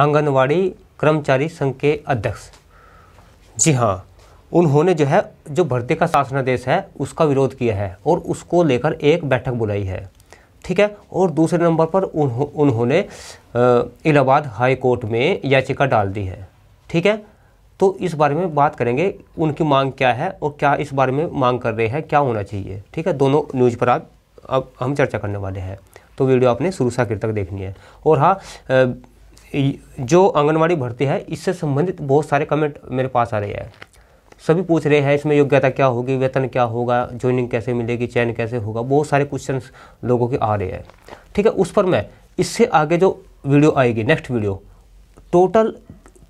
आंगनवाड़ी कर्मचारी संघ के अध्यक्ष जी हाँ उन्होंने जो है जो भर्ती का शासनादेश है उसका विरोध किया है और उसको लेकर एक बैठक बुलाई है ठीक है और दूसरे नंबर पर उन्हों, उन्होंने इलाहाबाद हाई कोर्ट में याचिका डाल दी है ठीक है तो इस बारे में बात करेंगे उनकी मांग क्या है और क्या इस बारे में मांग कर रहे हैं क्या होना चाहिए ठीक है दोनों न्यूज़ पर आप अब हम चर्चा करने वाले हैं तो वीडियो आपने शुरू से आखिर तक देखनी है और हाँ जो आंगनवाड़ी भर्ती है इससे संबंधित बहुत सारे कमेंट मेरे पास आ रहे हैं सभी पूछ रहे हैं इसमें योग्यता क्या होगी वेतन क्या होगा ज्वाइनिंग कैसे मिलेगी चयन कैसे होगा बहुत सारे क्वेश्चन लोगों के आ रहे हैं ठीक है उस पर मैं इससे आगे जो वीडियो आएगी नेक्स्ट वीडियो टोटल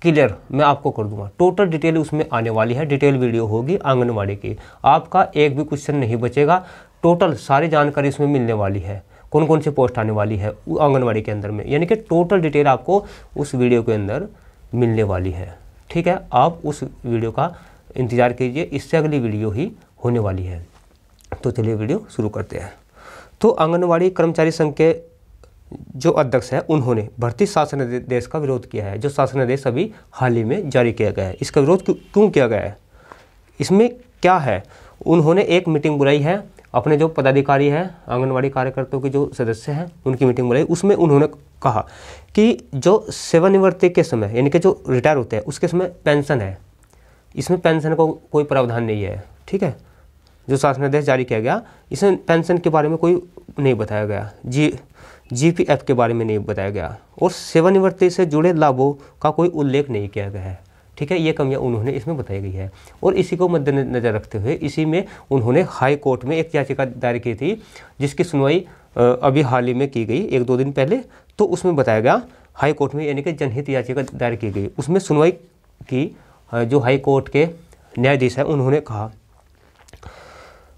क्लियर मैं आपको कर दूंगा टोटल डिटेल उसमें आने वाली है डिटेल वीडियो होगी आंगनवाड़ी की आपका एक भी क्वेश्चन नहीं बचेगा टोटल सारी जानकारी उसमें मिलने वाली है कौन कौन सी पोस्ट आने वाली है आंगनबाड़ी के अंदर में यानी कि टोटल डिटेल आपको उस वीडियो के अंदर मिलने वाली है ठीक है आप उस वीडियो का इंतज़ार कीजिए इससे अगली वीडियो ही होने वाली है तो चलिए वीडियो शुरू करते हैं तो आंगनबाड़ी कर्मचारी संघ के जो अध्यक्ष है उन्होंने भर्ती शासन आदेश का विरोध किया है जो शासनादेश अभी हाल ही में जारी किया गया है इसका विरोध क्यों किया गया है इसमें क्या है उन्होंने एक मीटिंग बुलाई है अपने जो पदाधिकारी हैं आंगनवाड़ी कार्यकर्ताओं के जो सदस्य हैं उनकी मीटिंग बुलाई उसमें उन्होंने कहा कि जो सेवानिवृत्ति के समय यानी कि जो रिटायर होते हैं उसके समय पेंशन है इसमें पेंशन को कोई प्रावधान नहीं है ठीक है जो शासनादेश जारी किया गया इसमें पेंशन के बारे में कोई नहीं बताया गया जी जीपीएफ के बारे में नहीं बताया गया और सेवानिवृत्ति से जुड़े लाभों का कोई उल्लेख नहीं किया गया है ठीक है ये कमियाँ उन्होंने इसमें बताई गई है और इसी को मद्देनज़र रखते हुए इसी में उन्होंने हाई कोर्ट में एक याचिका दायर की थी जिसकी सुनवाई अभी हाल ही में की गई एक दो दिन पहले तो उसमें बताया गया हाई कोर्ट में यानी कि जनहित याचिका दायर की गई उसमें सुनवाई की जो हाई कोर्ट के न्यायाधीश हैं उन्होंने कहा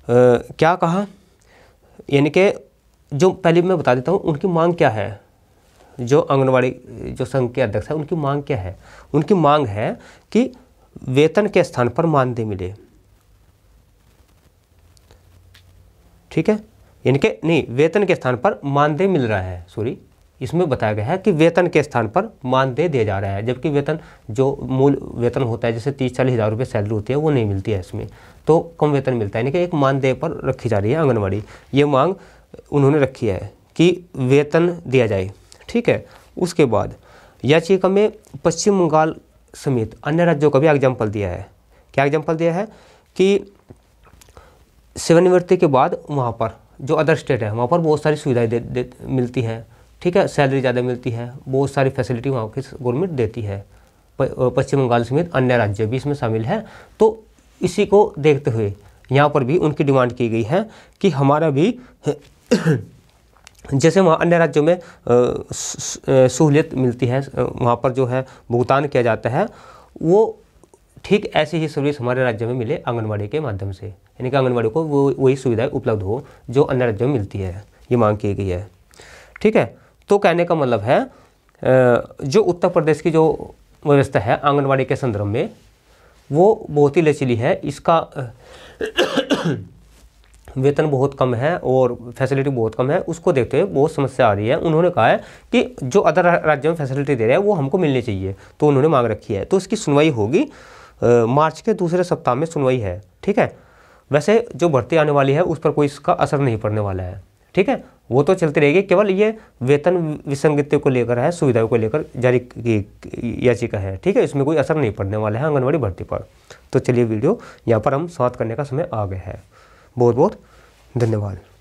क्या कहा यानी कि जो पहले मैं बता देता हूँ उनकी मांग क्या है जो आंगनबाड़ी जो संघ के अध्यक्ष हैं उनकी मांग क्या है उनकी मांग है कि वेतन के स्थान पर मानदेय मिले ठीक है यानी कि नहीं वेतन के स्थान पर मानदेय मिल रहा है सॉरी इसमें बताया गया है कि वेतन के स्थान पर मानदेय दिया जा रहा है जबकि वेतन जो मूल वेतन होता है जैसे तीस चालीस हज़ार रुपये सैलरी होती है वो नहीं मिलती है इसमें तो कम वेतन मिलता है यानी कि एक मानदेय पर रखी जा रही है आंगनबाड़ी ये मांग उन्होंने रखी है कि वेतन दिया जाए ठीक है उसके बाद याचिका में पश्चिम बंगाल समेत अन्य राज्यों का भी एग्जाम्पल दिया है क्या एग्जाम्पल दिया है कि सेवानिवृत्ति के बाद वहाँ पर जो अदर स्टेट है वहाँ पर बहुत सारी सुविधाएँ दे, दे, मिलती हैं ठीक है सैलरी ज़्यादा मिलती है बहुत सारी फैसिलिटी वहाँ की गवर्नमेंट देती है पश्चिम बंगाल समेत अन्य राज्य भी इसमें शामिल हैं तो इसी को देखते हुए यहाँ पर भी उनकी डिमांड की गई है कि हमारा भी जैसे वहाँ अन्य राज्यों में सहूलियत मिलती है वहाँ पर जो है भुगतान किया जाता है वो ठीक ऐसी ही सर्विस हमारे राज्य में मिले आंगनबाड़ी के माध्यम से यानी कि आंगनबाड़ी को वो वही सुविधाएं उपलब्ध हो जो अन्य राज्यों में मिलती है ये मांग की गई है ठीक है तो कहने का मतलब है जो उत्तर प्रदेश की जो व्यवस्था है आंगनबाड़ी के संदर्भ में वो बहुत ही लचीली है इसका वेतन बहुत कम है और फैसिलिटी बहुत कम है उसको देखते हुए बहुत समस्या आ रही है उन्होंने कहा है कि जो अदर राज्यों में फैसिलिटी दे रहे हैं वो हमको मिलनी चाहिए तो उन्होंने मांग रखी है तो इसकी सुनवाई होगी मार्च के दूसरे सप्ताह में सुनवाई है ठीक है वैसे जो भर्ती आने वाली है उस पर कोई इसका असर नहीं पड़ने वाला है ठीक है वो तो चलती रहेगी केवल ये वेतन विसंगतियों को लेकर है सुविधाओं को लेकर जारी की याचिका है ठीक है इसमें कोई असर नहीं पड़ने वाला है आंगनबाड़ी भर्ती पर तो चलिए वीडियो यहाँ पर हम स्वाद करने का समय आ गया है बहुत बहुत धन्यवाद